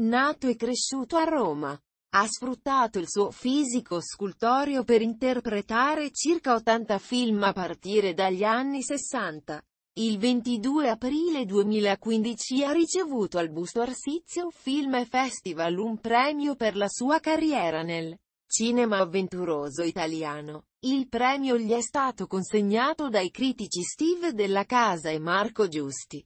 Nato e cresciuto a Roma, ha sfruttato il suo fisico scultoreo per interpretare circa 80 film a partire dagli anni 60. Il 22 aprile 2015 ha ricevuto al Busto Arsizio Film Festival un premio per la sua carriera nel cinema avventuroso italiano. Il premio gli è stato consegnato dai critici Steve Della Casa e Marco Giusti.